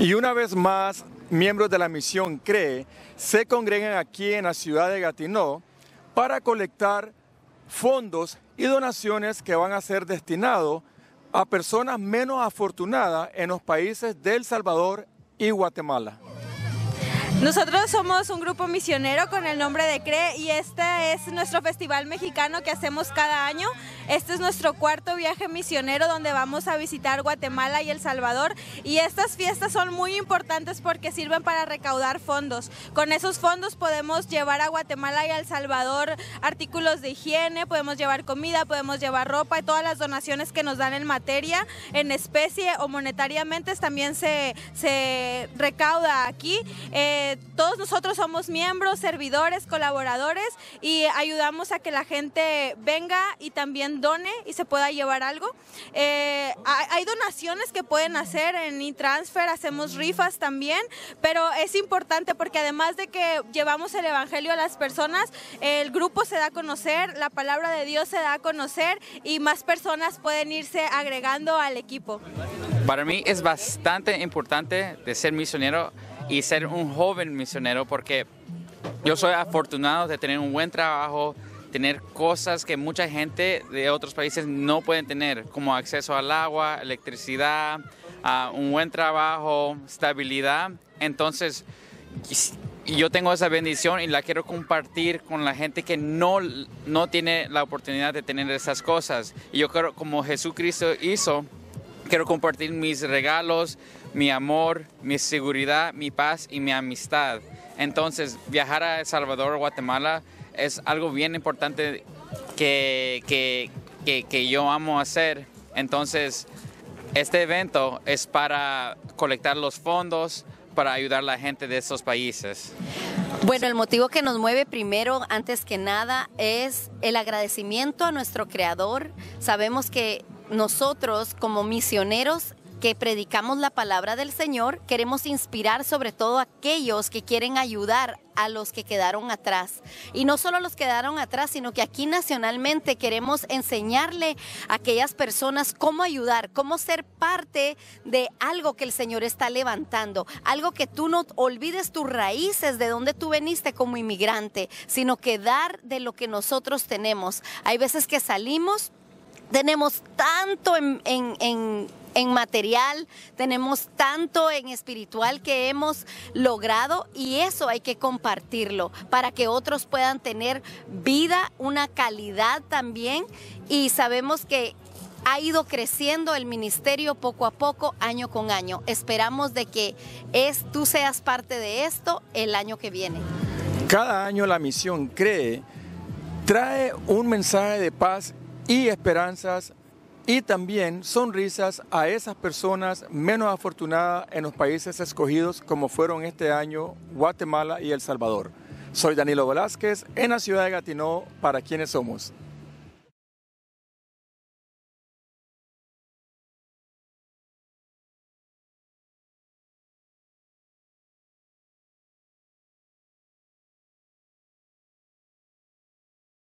Y una vez más, miembros de la misión CREE se congregan aquí en la ciudad de Gatineau para colectar fondos y donaciones que van a ser destinados a personas menos afortunadas en los países de El Salvador y Guatemala. Nosotros somos un grupo misionero con el nombre de CRE y este es nuestro festival mexicano que hacemos cada año este es nuestro cuarto viaje misionero donde vamos a visitar Guatemala y El Salvador y estas fiestas son muy importantes porque sirven para recaudar fondos. Con esos fondos podemos llevar a Guatemala y El Salvador artículos de higiene, podemos llevar comida, podemos llevar ropa y todas las donaciones que nos dan en materia, en especie o monetariamente también se, se recauda aquí. Eh, todos nosotros somos miembros, servidores, colaboradores y ayudamos a que la gente venga y también done y se pueda llevar algo. Eh, hay donaciones que pueden hacer en e-transfer, hacemos rifas también, pero es importante porque además de que llevamos el Evangelio a las personas, el grupo se da a conocer, la palabra de Dios se da a conocer y más personas pueden irse agregando al equipo. Para mí es bastante importante de ser misionero y ser un joven misionero porque yo soy afortunado de tener un buen trabajo, tener cosas que mucha gente de otros países no pueden tener, como acceso al agua, electricidad, un buen trabajo, estabilidad. Entonces, yo tengo esa bendición y la quiero compartir con la gente que no, no tiene la oportunidad de tener esas cosas. Y yo creo, como Jesucristo hizo, quiero compartir mis regalos, mi amor, mi seguridad, mi paz y mi amistad. Entonces, viajar a El Salvador, Guatemala, es algo bien importante que, yo amo hacer. Entonces, este evento es para colectar los fondos, para ayudar a la gente de estos países. Bueno, el motivo que nos mueve primero, antes que nada, es el agradecimiento a nuestro creador. Sabemos que nosotros como misioneros que predicamos la palabra del Señor, queremos inspirar sobre todo a aquellos que quieren ayudar a los que quedaron atrás. Y no solo los que quedaron atrás, sino que aquí nacionalmente queremos enseñarle a aquellas personas cómo ayudar, cómo ser parte de algo que el Señor está levantando, algo que tú no olvides tus raíces de donde tú veniste como inmigrante, sino que dar de lo que nosotros tenemos. Hay veces que salimos tenemos tanto en, en material, tenemos tanto en espiritual que hemos logrado y eso hay que compartirlo para que otros puedan tener vida, una calidad también y sabemos que ha ido creciendo el ministerio poco a poco, año con año. Esperamos de que es, tú seas parte de esto el año que viene. Cada año la misión cree trae un mensaje de paz y esperanzas y también sonrisas a esas personas menos afortunadas en los países escogidos como fueron este año Guatemala y El Salvador. Soy Danilo Velázquez en la ciudad de Gatineau para quienes somos.